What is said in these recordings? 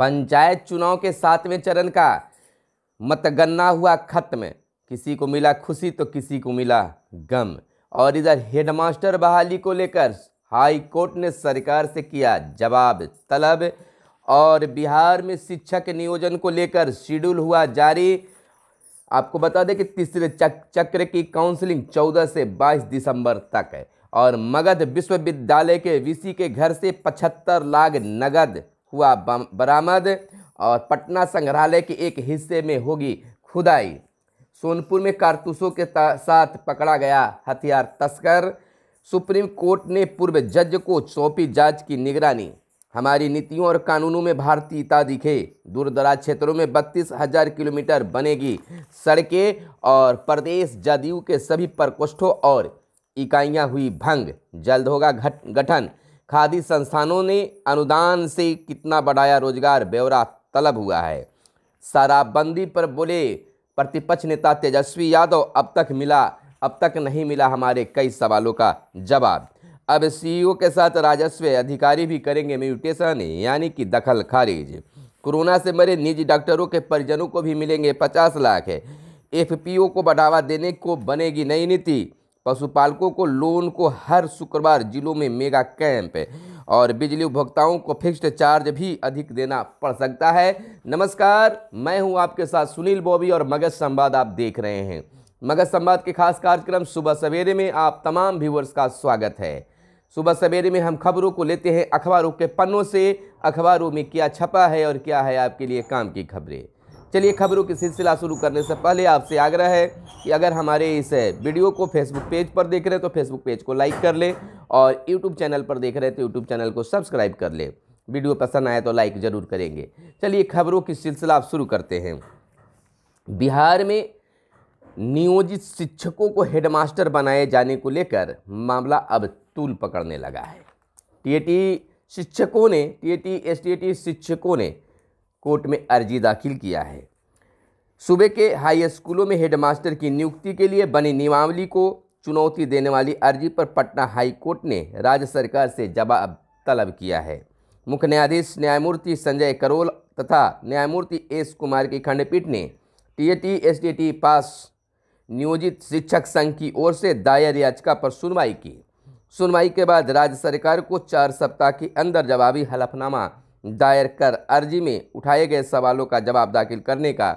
पंचायत चुनाव के सातवें चरण का मतगणना हुआ खत्म किसी को मिला खुशी तो किसी को मिला गम और इधर हेडमास्टर बहाली को लेकर हाई कोर्ट ने सरकार से किया जवाब तलब और बिहार में शिक्षक नियोजन को लेकर शेड्यूल हुआ जारी आपको बता दें कि तीसरे चक, चक्र की काउंसलिंग 14 से 22 दिसंबर तक है और मगध विश्वविद्यालय के वीसी के घर से 75 लाख नगद हुआ बरामद और पटना संग्रहालय के एक हिस्से में होगी खुदाई सोनपुर में कारतूसों के साथ पकड़ा गया हथियार तस्कर सुप्रीम कोर्ट ने पूर्व जज को सौंपी जांच की निगरानी हमारी नीतियों और कानूनों में भारतीयता दिखे दूरदराज क्षेत्रों में बत्तीस हजार किलोमीटर बनेगी सड़कें और प्रदेश जदयू के सभी प्रकोष्ठों और इकाइयां हुई भंग जल्द होगा गठन खादी संस्थानों ने अनुदान से कितना बढ़ाया रोजगार ब्यौरा तलब हुआ है शराबबंदी पर बोले प्रतिपक्ष नेता तेजस्वी यादव अब तक मिला अब तक नहीं मिला हमारे कई सवालों का जवाब अब सीईओ e के साथ राजस्व अधिकारी भी करेंगे म्यूटेशन यानी कि दखल खारिज कोरोना से मरे निजी डॉक्टरों के परिजनों को भी मिलेंगे पचास लाख एफपीओ को बढ़ावा देने को बनेगी नई नीति पशुपालकों को लोन को हर शुक्रवार जिलों में मेगा कैंप और बिजली उपभोक्ताओं को फिक्स्ड चार्ज भी अधिक देना पड़ सकता है नमस्कार मैं हूं आपके साथ सुनील बॉबी और मगध संवाद आप देख रहे हैं मगध संवाद के खास कार्यक्रम सुबह सवेरे में आप तमाम व्यूवर्स का स्वागत है सुबह सवेरे में हम खबरों को लेते हैं अखबारों के पन्नों से अखबारों में क्या छपा है और क्या है आपके लिए काम की खबरें चलिए खबरों की सिलसिला शुरू करने से पहले आपसे आग्रह है कि अगर हमारे इस वीडियो को फेसबुक पेज पर देख रहे हैं तो फेसबुक पेज को लाइक कर लें और यूट्यूब चैनल पर देख रहे हैं तो यूट्यूब चैनल को सब्सक्राइब कर लें वीडियो पसंद आए तो लाइक ज़रूर करेंगे चलिए खबरों की सिलसिला आप शुरू करते हैं बिहार में नियोजित शिक्षकों को हेडमास्टर बनाए जाने को लेकर मामला अब तूल पकड़ने लगा है टीएटी शिक्षकों ने टीएटी एसटीएटी शिक्षकों ने कोर्ट में अर्जी दाखिल किया है सूबे के हाई स्कूलों में हेडमास्टर की नियुक्ति के लिए बनी नियमावली को चुनौती देने वाली अर्जी पर पटना हाई कोर्ट ने राज्य सरकार से जवाब तलब किया है मुख्य न्यायाधीश न्यायमूर्ति संजय करोल तथा न्यायमूर्ति एस कुमार की खंडपीठ ने टीएटी एसटीटी पास नियोजित शिक्षक संघ की ओर से दायर याचिका पर सुनवाई की सुनवाई के बाद राज्य सरकार को चार सप्ताह के अंदर जवाबी हलफनामा दायर कर अर्जी में उठाए गए सवालों का जवाब दाखिल करने का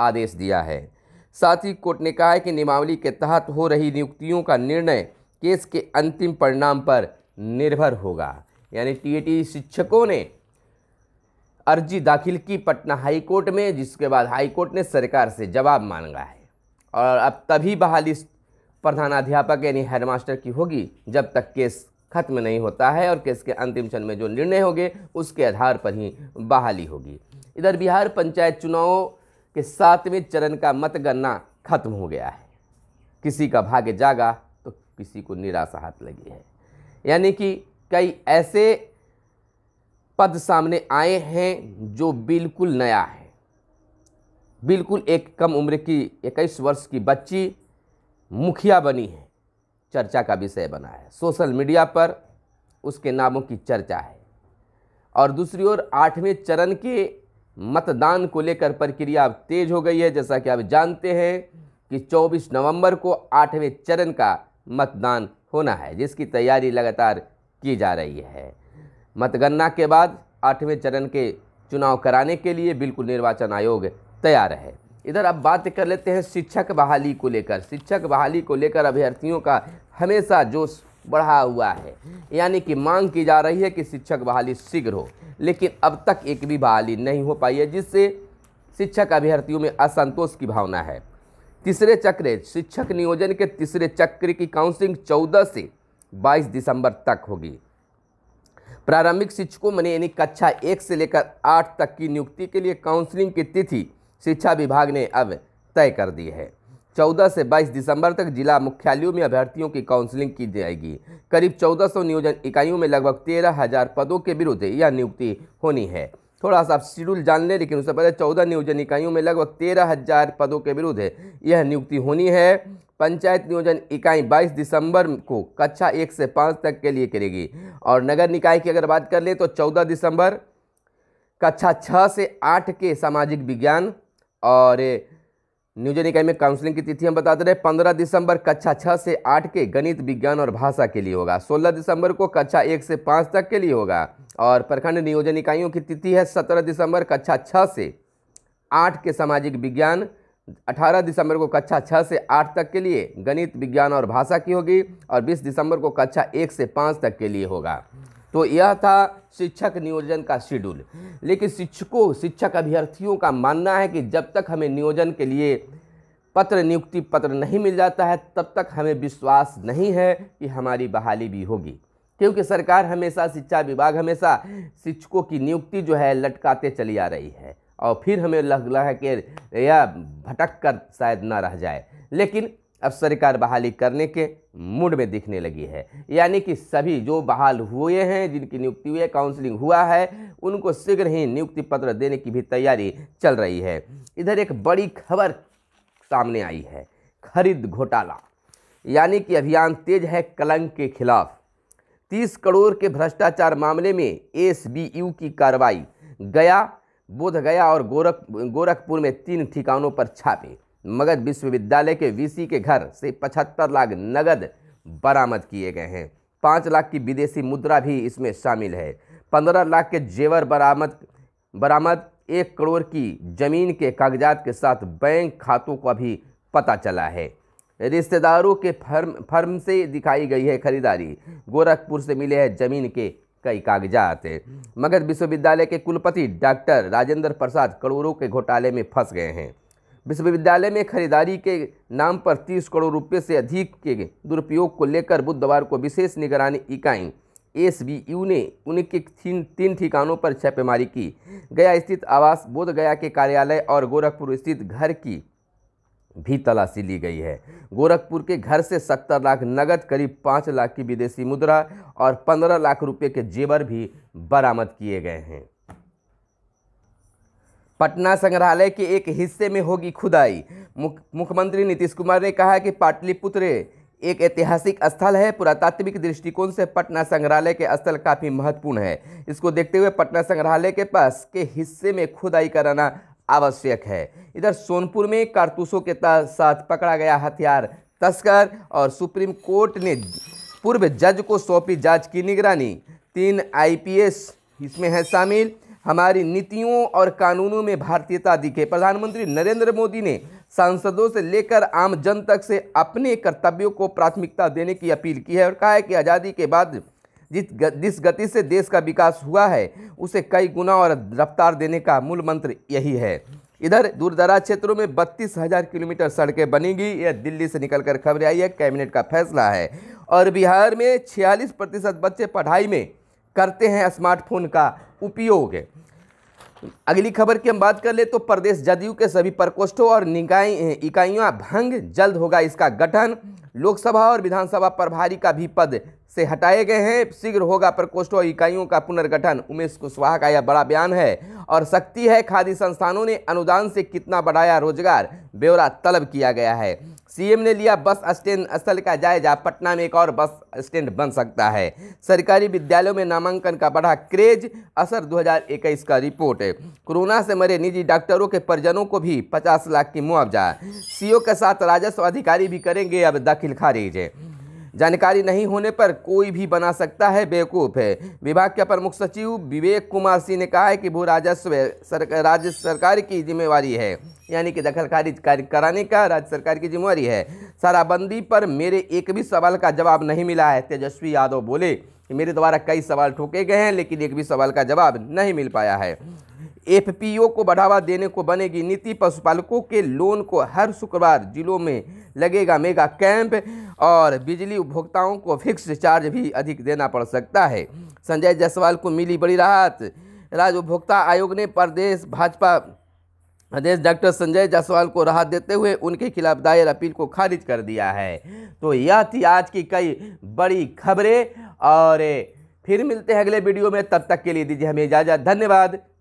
आदेश दिया है साथ ही कोर्ट ने कहा है कि नियमावली के तहत हो रही नियुक्तियों का निर्णय केस के अंतिम परिणाम पर निर्भर होगा यानी टीएटी शिक्षकों ने अर्जी दाखिल की पटना हाई कोर्ट में जिसके बाद हाई कोर्ट ने सरकार से जवाब मांगा है और अब तभी बहाली प्रधानाध्यापक यानी हेडमास्टर की होगी जब तक केस खत्म नहीं होता है और केस के अंतिम क्षण में जो निर्णय होंगे उसके आधार पर ही बहाली होगी इधर बिहार पंचायत चुनाव के सातवें चरण का मतगणना खत्म हो गया है किसी का भाग्य जागा तो किसी को निराशा हाथ लगी है यानी कि कई ऐसे पद सामने आए हैं जो बिल्कुल नया है बिल्कुल एक कम उम्र की इक्कीस वर्ष की बच्ची मुखिया बनी है चर्चा का विषय बना है सोशल मीडिया पर उसके नामों की चर्चा है और दूसरी ओर आठवें चरण के मतदान को लेकर प्रक्रिया अब तेज हो गई है जैसा कि आप जानते हैं कि 24 नवंबर को आठवें चरण का मतदान होना है जिसकी तैयारी लगातार की जा रही है मतगणना के बाद आठवें चरण के चुनाव कराने के लिए बिल्कुल निर्वाचन आयोग तैयार है इधर अब बात कर लेते हैं शिक्षक बहाली को लेकर शिक्षक बहाली को लेकर अभ्यर्थियों का हमेशा जोश बढ़ा हुआ है यानी कि मांग की जा रही है कि शिक्षक बहाली शीघ्र हो लेकिन अब तक एक भी बहाली नहीं हो पाई है जिससे शिक्षक अभ्यर्थियों में असंतोष की भावना है तीसरे चक्र शिक्षक नियोजन के तीसरे चक्र की काउंसलिंग चौदह से बाईस दिसंबर तक होगी प्रारंभिक शिक्षकों मैंने यानी कक्षा एक से लेकर आठ तक की नियुक्ति के लिए काउंसलिंग की तिथि शिक्षा विभाग ने अब तय कर दी है 14 से 22 दिसंबर तक जिला मुख्यालयों में अभ्यर्थियों की काउंसलिंग की जाएगी करीब 1400 नियोजन इकाइयों में लगभग तेरह हजार पदों के विरुद्ध यह नियुक्ति होनी है थोड़ा सा शेड्यूल जान लें लेकिन उससे पहले चौदह नियोजन इकाइयों में लगभग तेरह हजार पदों के विरुद्ध यह नियुक्ति होनी है पंचायत नियोजन इकाई 22 दिसंबर को कक्षा एक से पाँच तक के लिए करेगी और नगर निकाय की अगर बात कर लें तो चौदह दिसंबर कक्षा छः से आठ के सामाजिक विज्ञान और न्यूज इकाई में काउंसलिंग की तिथि हम बताते रहे पंद्रह दिसंबर कक्षा छः से आठ के गणित विज्ञान और भाषा के लिए होगा सोलह दिसंबर को कक्षा एक से पाँच तक के लिए होगा और प्रखंड नियोजन इकाइयों की तिथि है सत्रह दिसंबर कक्षा छः से आठ के सामाजिक विज्ञान अठारह दिसंबर को कक्षा छः से आठ तक के लिए गणित विज्ञान और भाषा की होगी और बीस दिसंबर को कक्षा एक से पाँच तक के लिए होगा तो यह था शिक्षक नियोजन का शेड्यूल लेकिन शिक्षकों शिक्षक अभ्यर्थियों का मानना है कि जब तक हमें नियोजन के लिए पत्र नियुक्ति पत्र नहीं मिल जाता है तब तक हमें विश्वास नहीं है कि हमारी बहाली भी होगी क्योंकि सरकार हमेशा शिक्षा विभाग हमेशा शिक्षकों की नियुक्ति जो है लटकाते चली आ रही है और फिर हमें लग रहा है कि यह भटक कर शायद ना रह जाए लेकिन अब सरकार बहाली करने के मूड में दिखने लगी है यानी कि सभी जो बहाल हुए हैं जिनकी नियुक्ति हुई है काउंसलिंग हुआ है उनको शीघ्र ही नियुक्ति पत्र देने की भी तैयारी चल रही है इधर एक बड़ी खबर सामने आई है खरीद घोटाला यानी कि अभियान तेज है कलंक के खिलाफ तीस करोड़ के भ्रष्टाचार मामले में एस की कार्रवाई गया बोधगया और गोरख गोरखपुर में तीन ठिकानों पर छापे मगध विश्वविद्यालय के वीसी के घर से पचहत्तर लाख नगद बरामद किए गए हैं पाँच लाख की विदेशी मुद्रा भी इसमें शामिल है पंद्रह लाख के जेवर बरामद बरामद एक करोड़ की जमीन के कागजात के साथ बैंक खातों का भी पता चला है रिश्तेदारों के फर्म फर्म से दिखाई गई है खरीदारी गोरखपुर से मिले हैं जमीन के कई कागजात मगध विश्वविद्यालय के कुलपति डॉक्टर राजेंद्र प्रसाद करोड़ों के घोटाले में फंस गए हैं विश्वविद्यालय में खरीदारी के नाम पर तीस करोड़ रुपये से अधिक के दुरुपयोग को लेकर बुधवार को विशेष निगरानी इकाई एस ने उनके तीन तीन ठिकानों पर छापेमारी की गया स्थित आवास बोध गया के कार्यालय और गोरखपुर स्थित घर की भी तलाशी ली गई है गोरखपुर के घर से सत्तर लाख नगद करीब पाँच लाख की विदेशी मुद्रा और पंद्रह लाख रुपये के जेवर भी बरामद किए गए हैं पटना संग्रहालय के एक हिस्से में होगी खुदाई मुख मुख्यमंत्री नीतीश कुमार ने कहा कि पाटलिपुत्र एक ऐतिहासिक स्थल है पुरातात्विक दृष्टिकोण से पटना संग्रहालय के स्थल काफ़ी महत्वपूर्ण है इसको देखते हुए पटना संग्रहालय के पास के हिस्से में खुदाई कराना आवश्यक है इधर सोनपुर में कारतूसों के साथ पकड़ा गया हथियार तस्कर और सुप्रीम कोर्ट ने पूर्व जज को सौंपी जांच की निगरानी तीन आईपीएस इसमें हैं शामिल हमारी नीतियों और कानूनों में भारतीयता दिखे प्रधानमंत्री नरेंद्र मोदी ने सांसदों से लेकर आम जन तक से अपने कर्तव्यों को प्राथमिकता देने की अपील की है और कहा है कि आज़ादी के बाद जिस जिस गति से देश का विकास हुआ है उसे कई गुना और रफ्तार देने का मूल मंत्र यही है इधर दूरदराज क्षेत्रों में बत्तीस हज़ार किलोमीटर सड़कें बनेंगी यह दिल्ली से निकलकर खबरें आई है कैबिनेट का फैसला है और बिहार में छियालीस प्रतिशत बच्चे पढ़ाई में करते हैं स्मार्टफोन का उपयोग अगली खबर की हम बात कर ले तो प्रदेश जदयू के सभी प्रकोष्ठों और निकाय इकाइयां भंग जल्द होगा इसका गठन लोकसभा और विधानसभा प्रभारी का भी पद से हटाए गए हैं शीघ्र होगा प्रकोष्ठों और इकाइयों का पुनर्गठन उमेश कुशवाहा का यह बड़ा बयान है और सख्ती है खादी संस्थानों ने अनुदान से कितना बढ़ाया रोजगार ब्यौरा तलब किया गया है सीएम ने लिया बस स्टैंड स्थल का जायजा पटना में एक और बस स्टैंड बन सकता है सरकारी विद्यालयों में नामांकन का बढ़ा क्रेज असर 2021 का रिपोर्ट कोरोना से मरे निजी डॉक्टरों के परिजनों को भी 50 लाख की मुआवजा सीओ के साथ राजस्व अधिकारी भी करेंगे अब दाखिल खारिज जानकारी नहीं होने पर कोई भी बना सकता है बेवकूफ़ है विभाग के अपर मुख्य सचिव विवेक कुमार सिंह ने कहा है कि भू राजस्व सरक, राज्य सरकार की जिम्मेवारी है यानी कि दखल खारिज कार्य कराने का राज्य सरकार की जिम्मेवारी है शराबबंदी पर मेरे एक भी सवाल का जवाब नहीं मिला है तेजस्वी यादव बोले कि मेरे द्वारा कई सवाल ठोके गए हैं लेकिन एक भी सवाल का जवाब नहीं मिल पाया है एफपीओ को बढ़ावा देने को बनेगी नीति पशुपालकों के लोन को हर शुक्रवार जिलों में लगेगा मेगा कैंप और बिजली उपभोक्ताओं को फिक्स चार्ज भी अधिक देना पड़ सकता है संजय जायसवाल को मिली बड़ी राहत राज्य उपभोक्ता आयोग ने प्रदेश भाजपा अध्यक्ष डॉक्टर संजय जायसवाल को राहत देते हुए उनके खिलाफ दायर अपील को खारिज कर दिया है तो यह थी आज की कई बड़ी खबरें और फिर मिलते हैं अगले वीडियो में तब तक के लिए दीजिए हमें इजाज़त धन्यवाद